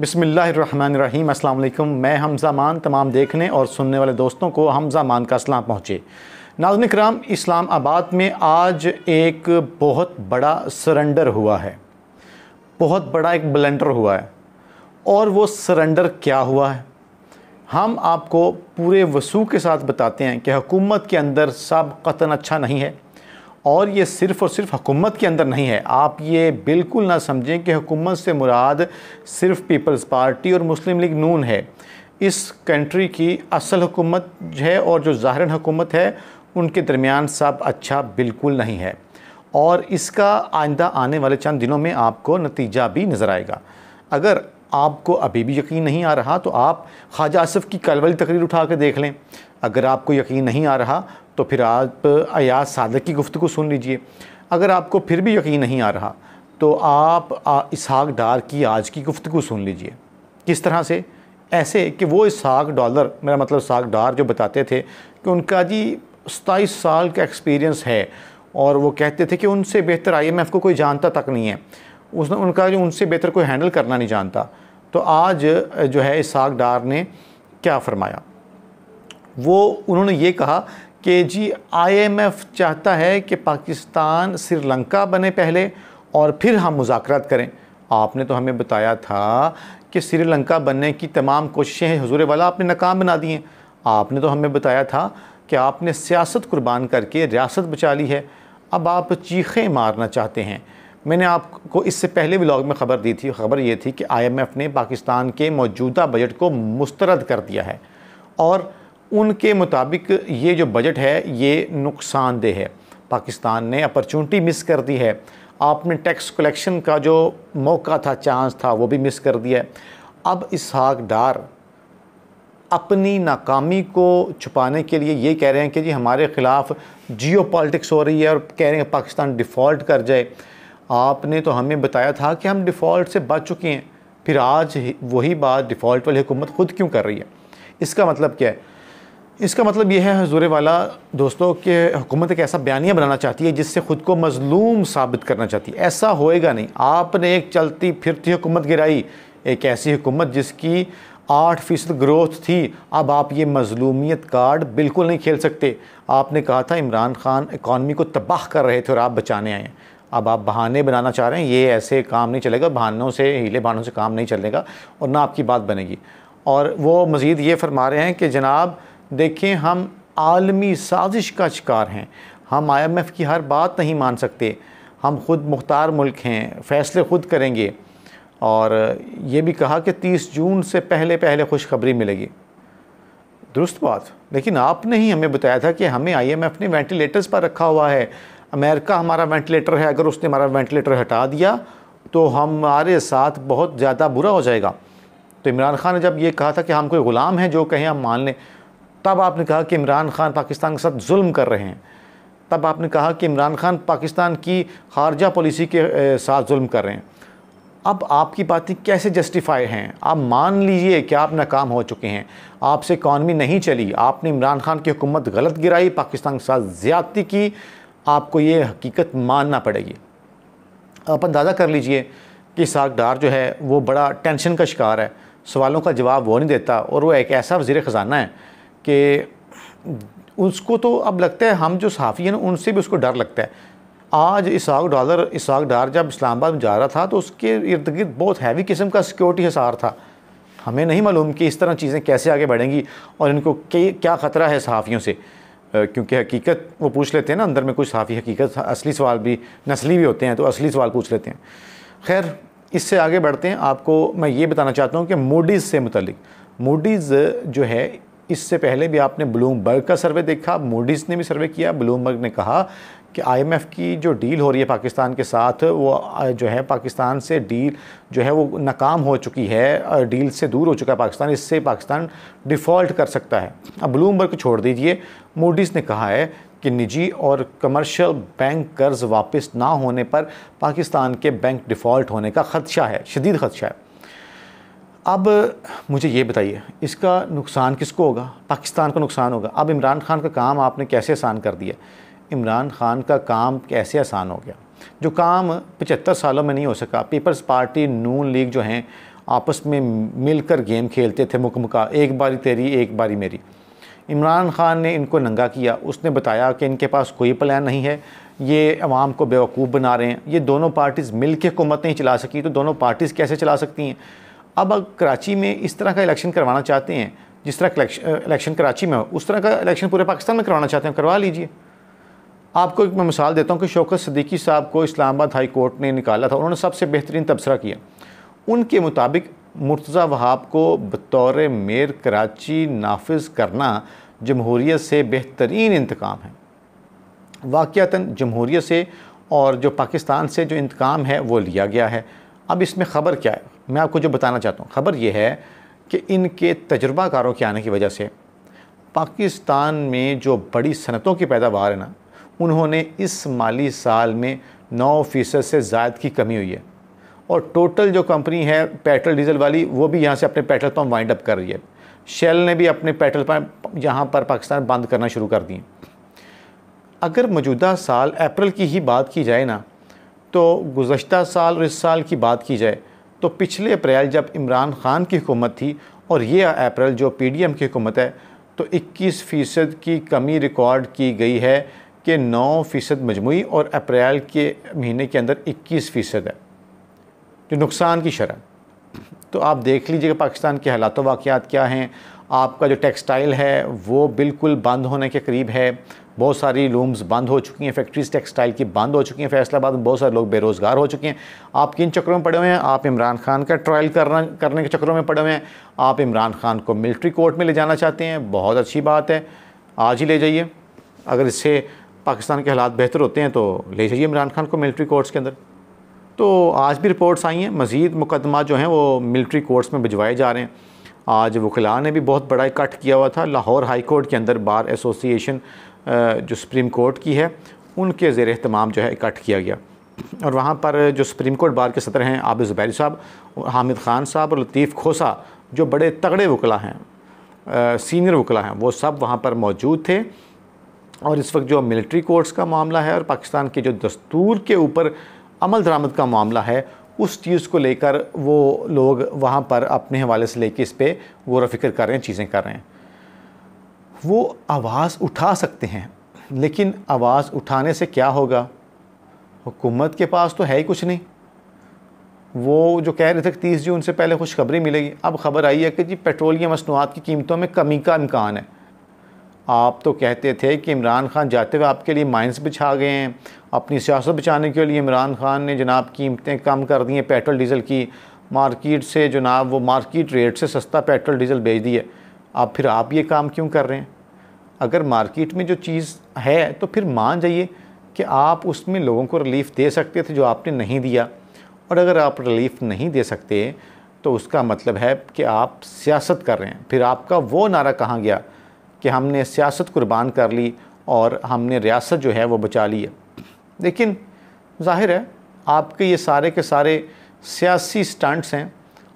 बिसमीम् अल्लाम मैं हमज़ा मान तमाम देखने और सुनने वाले दोस्तों को हमज़ा मान का सलाम पहुँचे नाजन कराम आबाद में आज एक बहुत बड़ा सरेंडर हुआ है बहुत बड़ा एक ब्लेंडर हुआ है और वो सरेंडर क्या हुआ है हम आपको पूरे वसू के साथ बताते हैं कि हुकूमत के अंदर सब कतन अच्छा नहीं है और ये सिर्फ़ और सिर्फ हुकूमत के अंदर नहीं है आप ये बिल्कुल ना समझें कि हुकूमत से मुराद सिर्फ पीपल्स पार्टी और मुस्लिम लीग नून है इस कंट्री की असल हुकूमत है और जो ज़ाहरन हुकूमत है उनके दरमियान सब अच्छा बिल्कुल नहीं है और इसका आइंदा आने वाले चंद दिनों में आपको नतीजा भी नज़र आएगा अगर आपको अभी भी यकीन नहीं आ रहा तो आप ख्वाजा आसफ़ की कल वाली तकरीर उठा कर देख लें अगर आपको यकीन नहीं आ रहा तो फिर आप अयाज सादक की गुफ्त को सुन लीजिए अगर आपको फिर भी यकीन नहीं आ रहा तो आप इसहाक डार की आज की गुफ्त को सुन लीजिए किस तरह से ऐसे कि वो इसहाक डॉलर मेरा मतलब साग डार जो बताते थे कि उनका जी सताईस साल का एक्सपीरियंस है और वो कहते थे कि उनसे बेहतर आई एम एफ़ को कोई जानता तक नहीं है उस उनका जो उनसे बेहतर कोई हैंडल करना नहीं जानता तो आज जो है इसहाक डार ने क्या फरमाया वो उन्होंने ये कहा कि जी आईएमएफ चाहता है कि पाकिस्तान श्रीलंका बने पहले और फिर हम मुजात करें आपने तो हमें बताया था कि श्रीलंका बनने की तमाम कोशिशें हजूर वाला आपने नाकाम बना दी हैं आपने तो हमें बताया था कि आपने सियासत कुर्बान करके रियासत बचा ली है अब आप चीखें मारना चाहते हैं मैंने आपको इससे पहले ब्लॉग में ख़बर दी थी ख़बर ये थी कि आईएमएफ ने पाकिस्तान के मौजूदा बजट को मुस्तरद कर दिया है और उनके मुताबिक ये जो बजट है ये नुकसानदेह है पाकिस्तान ने अपॉर्चुनिटी मिस कर दी है आपने टैक्स कलेक्शन का जो मौका था चांस था वो भी मिस कर दिया अब इसहाक डार अपनी नाकामी को छुपाने के लिए ये कह रहे हैं कि जी हमारे ख़िलाफ़ जियो पॉलिटिक्स हो रही है और कह रहे हैं पाकिस्तान डिफ़ॉल्ट कर जाए आपने तो हमें बताया था कि हम डिफ़ॉल्ट से बच चुके हैं फिर आज वही बात डिफ़ॉल्ट वाली हुकूमत ख़ुद क्यों कर रही है इसका मतलब क्या है इसका मतलब यह है हजूर वाला दोस्तों कि हुकूमत एक ऐसा बयानिया बनाना चाहती है जिससे ख़ुद को मजलूम साबित करना चाहती है ऐसा होएगा नहीं आपने एक चलती फिरती हुकूमत गिराई एक ऐसी हुकूमत जिसकी आठ फ़ीसद ग्रोथ थी अब आप ये मजलूमियत कार्ड बिल्कुल नहीं खेल सकते आपने कहा था इमरान खान इकानमी को तबाह कर रहे थे और आप बचाने आए अब आप बहाने बनाना चाह रहे हैं ये ऐसे काम नहीं चलेगा बहानों से हीले बहानों से काम नहीं चलेगा और ना आपकी बात बनेगी और वो मज़ीद ये फरमा रहे हैं कि जनाब देखें हम आलमी साजिश का शिकार हैं हम आईएमएफ की हर बात नहीं मान सकते हम खुद मुख्तार मुल्क हैं फ़ैसले खुद करेंगे और ये भी कहा कि तीस जून से पहले पहले खुशखबरी मिलेगी दुरुस्त बात लेकिन आपने ही हमें बताया था कि हमें आईएमएफ ने वेंटिलेटर्स पर रखा हुआ है अमेरिका हमारा वेंटिलेटर है अगर उसने हमारा वेंटिलेटर हटा दिया तो हमारे साथ बहुत ज़्यादा बुरा हो जाएगा तो इमरान खान ने जब ये कहा था कि हम कोई ग़ुलाम हैं जो कहें हम मान लें तब आपने कहा कि इमरान खान पाकिस्तान के साथ जुल्म कर रहे हैं तब आपने कहा कि इमरान खान पाकिस्तान की खारजा पॉलिसी के साथ जुल्म कर रहे हैं अब आपकी बातें कैसे जस्टिफाई हैं आप मान लीजिए कि आप नाकाम हो चुके हैं आपसे इकानमी नहीं चली आपने इमरान खान की हुकूमत गलत गिराई पाकिस्तान के साथ ज़्यादती की आपको ये हकीकत मानना पड़ेगी आप अंदाज़ा कर लीजिए कि सागडार जो है वो बड़ा टेंशन का शिकार है सवालों का जवाब वो नहीं देता और वो एक ऐसा वजीर ख़जाना है कि उसको तो अब लगता है हम जो सहाफ़ी हैं उनसे भी उसको डर लगता है आज इसाक डॉलर इसाक डार जब इस्लामाबाद में जा रहा था तो उसके इर्द गिर्द बहुत हैवी किस्म का सिक्योरिटी हिसार था हमें नहीं मालूम कि इस तरह चीज़ें कैसे आगे बढ़ेंगी और इनको क्या ख़तरा है सहाफ़ियों से क्योंकि हकीकत वो पूछ लेते हैं ना अंदर में कुछ सहाफ़ी हकीकत असली सवाल भी नस्ली भी होते हैं तो असली सवाल पूछ लेते हैं खैर इससे आगे बढ़ते हैं आपको मैं ये बताना चाहता हूँ कि मूडीज़ से मतलब मूडीज़ जो है इससे पहले भी आपने ब्लूमबर्ग का सर्वे देखा मूडीज़ ने भी सर्वे किया ब्लूमबर्ग ने कहा कि आईएमएफ की जो डील हो रही है पाकिस्तान के साथ वो जो है पाकिस्तान से डील जो है वो नाकाम हो चुकी है डील से दूर हो चुका है पाकिस्तान इससे पाकिस्तान डिफ़ॉल्ट कर सकता है अब ब्लूमबर्ग को छोड़ दीजिए मूडीज़ ने कहा है कि निजी और कमर्शियल बैंक कर्ज वापस ना होने पर पाकिस्तान के बैंक डिफ़ॉल्ट होने का खदशा है शदीद खदशा है अब मुझे ये बताइए इसका नुकसान किसको होगा पाकिस्तान को नुकसान होगा अब इमरान खान का काम आपने कैसे आसान कर दिया इमरान खान का काम कैसे आसान हो गया जो काम पचहत्तर सालों में नहीं हो सका पीपल्स पार्टी नून लीग जो हैं आपस में मिलकर गेम खेलते थे मुकमका एक बारी तेरी एक बारी मेरी इमरान खान ने इनको नंगा किया उसने बताया कि इनके पास कोई प्लान नहीं है ये अवाम को बेवकूफ़ बना रहे हैं ये दोनों पार्टीज़ मिल के हुकूमत नहीं चला सकी तो दोनों पार्टीज़ कैसे चला सकती हैं अब अगर कराची में इस तरह का इलेक्शन करवाना चाहते हैं जिस तरह इलेक्शन कराची में हो उस तरह का इलेक्शन पूरे पाकिस्तान में करवाना चाहते हैं करवा लीजिए आपको एक मैं मिसाल देता हूँ कि शौकत सदीकी साहब को इस्लामाबाद हाई कोर्ट ने निकाला था उन्होंने सबसे बेहतरीन तबसरा किया उनके मुताबिक मुर्तज़ा वहाब को बतौर मेयर कराची नाफज करना जमहूरीत से बेहतरीन इंतकाम है वाक़ता जमहूरीत से और जो पाकिस्तान से जो इंतकाम है वो लिया गया है अब इसमें ख़बर क्या है मैं आपको जो बताना चाहता हूँ ख़बर यह है कि इनके तजुर्बाकारों के आने की वजह से पाकिस्तान में जो बड़ी सनतों की पैदावार है ना उन्होंने इस माली साल में नौ फ़ीसद से ज़ायद की कमी हुई है और टोटल जो कंपनी है पेट्रोल डीजल वाली वो भी यहाँ से अपने पेट्रोल पम्प वाइंड अप कर रही है शेल ने भी अपने पेट्रोल पम्प यहाँ पर पाकिस्तान बंद करना शुरू कर दिए अगर मौजूदा साल अप्रैल की ही बात की जाए ना तो गुज्त साल और इस साल की बात की जाए तो पिछले अप्रैल जब इमरान खान की हुकूमत थी और ये अप्रैल जो पी डी एम की हुकूमत है तो इक्कीस फ़ीसद की कमी रिकॉर्ड की गई है कि नौ फ़ीसद मजमू और अप्रैल के महीने के अंदर इक्कीस फ़ीसद है जो नुकसान की शरह तो आप देख लीजिएगा पाकिस्तान के हालात वाक़ क्या हैं आपका जो टेक्सटाइल है वो बिल्कुल बंद होने के करीब है बहुत सारी लूम्स बंद हो चुकी हैं फैक्ट्रीज टेक्सटाइल की बंद हो चुकी हैं फैसलाबाद में बहुत सारे लोग बेरोज़गार हो चुके हैं आप किन चक्रों में पड़े हुए हैं आप इमरान खान का ट्रायल करना करने के चक्रों में पड़े हुए हैं आप इमरान खान को मिलिट्री कोर्ट में ले जाना चाहते हैं बहुत अच्छी बात है आज ही ले जाइए अगर इससे पाकिस्तान के हालात बेहतर होते हैं तो ले जाइए इमरान खान को मिलिट्री कोर्ट्स के अंदर तो आज भी रिपोर्ट्स आई हैं मज़ीद मुकदमा जो हैं वो मिलिट्री कोर्ट्स में भिजवाए जा रहे हैं आज वकला ने भी बहुत बड़ा इकट्ठ किया हुआ था लाहौर हाई कोर्ट के अंदर बार एसोसिएशन जो सुप्रीम कोर्ट की है उनके जेर अहतमाम जो है इकट्ठ किया गया और वहाँ पर जो सुप्रीम कोर्ट बार के सदर हैं आबिद ज़ुबैरी साहब हामिद ख़ान साहब और लतीफ़ खोसा जो बड़े तगड़े वकला हैं आ, सीनियर वकला हैं वो सब वहाँ पर मौजूद थे और इस वक्त जो मिलिट्री कोर्ट्स का मामला है और पाकिस्तान के जो दस्तूर के ऊपर अमल दरामद का मामला है उस चीज़ को लेकर वो लोग वहाँ पर अपने हवाले से लेके इस पर गौर फिक्र कर रहे हैं चीज़ें कर रहे हैं वो आवाज़ उठा सकते हैं लेकिन आवाज़ उठाने से क्या होगा हुकूमत के पास तो है ही कुछ नहीं वो जो कह रहे थे तीस जून से पहले खुशखबरी मिलेगी अब खबर आई है कि जी पेट्रोलियम मसनूआत की कीमतों में कमी का इम्कान है आप तो कहते थे कि इमरान खान जाते हुए आपके लिए माइंस बिछा गए हैं अपनी सियासत बचाने के लिए इमरान खान ने जनाब कीमतें कम कर दी हैं पेट्रोल डीज़ल की मार्केट से जनाब वो मार्केट रेट से सस्ता पेट्रोल डीज़ल बेच दिए आप फिर आप ये काम क्यों कर रहे हैं अगर मार्केट में जो चीज़ है तो फिर मान जाइए कि आप उसमें लोगों को रिलीफ़ दे सकते थे जो आपने नहीं दिया और अगर आप रिलीफ नहीं दे सकते तो उसका मतलब है कि आप सियासत कर रहे हैं फिर आपका वो नारा कहाँ गया कि हमने सियासत कुर्बान कर ली और हमने रियासत जो है वो बचा ली है लेकिन जाहिर है आपके ये सारे के सारे सियासी स्टंट्स हैं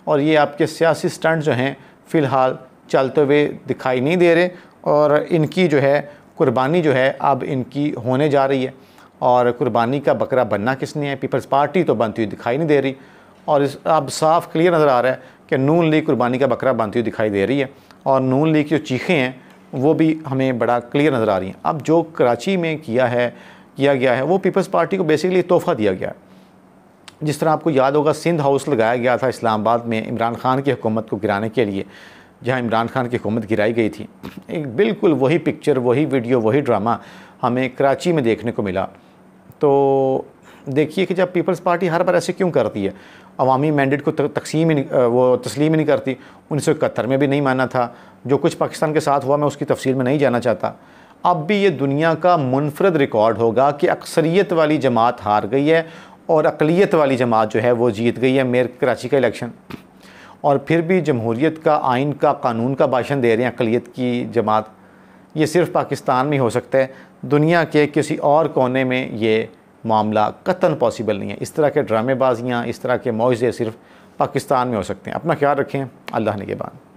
और ये आपके सियासी स्टंट जो हैं फ़िलहाल चलते हुए दिखाई नहीं दे रहे और इनकी जो है कुर्बानी जो है अब इनकी होने जा रही है और कुर्बानी का बकरा बनना किसने है पीपल्स पार्टी तो बनती हुई दिखाई नहीं दे रही और इस अब साफ क्लियर नज़र आ रहा है कि नून लीग कुर्बानी का बकरा बनती हुई दिखाई दे रही है और नून लीग की जो चीखें हैं वो भी हमें बड़ा क्लियर नज़र आ रही हैं अब जो कराची में किया है किया गया है वो पीपल्स पार्टी को बेसिकली तोहफा दिया गया है जिस तरह आपको याद होगा सिंध हाउस लगाया गया था इस्लामाबाद में इमरान खान की हुकूमत को गिराने के लिए जहाँ इमरान खान की हुकूमत गिराई गई थी एक बिल्कुल वही पिक्चर वही वीडियो वही ड्रामा हमें कराची में देखने को मिला तो देखिए कि जब पीपल्स पार्टी हर बार ऐसे क्यों करती है अवामी मैंडेट को तकसीम ही वो तस्लीम ही नहीं करती उन्नीस सौ इकहत्तर में भी नहीं माना था जो कुछ पाकिस्तान के साथ हुआ मैं उसकी तफसील में नहीं जाना चाहता अब भी ये दुनिया का मुनफरद रिकॉर्ड होगा कि अक्सरियत वाली जमात हार गई है और अकलीत वाली जमात जो है वो जीत गई है मेयर कराची का इलेक्शन और फिर भी जमहूरीत का आइन का कानून का भाषण दे रहे हैं अकलीत की जमात ये सिर्फ पाकिस्तान में हो सकता है दुनिया के किसी और कोने में ये मामला कतन पॉसिबल नहीं है इस तरह के ड्रामेबाजियाँ इस तरह के मुआवजे सिर्फ पाकिस्तान में हो सकते हैं अपना ख्याल रखें अल्लाह ने के बाद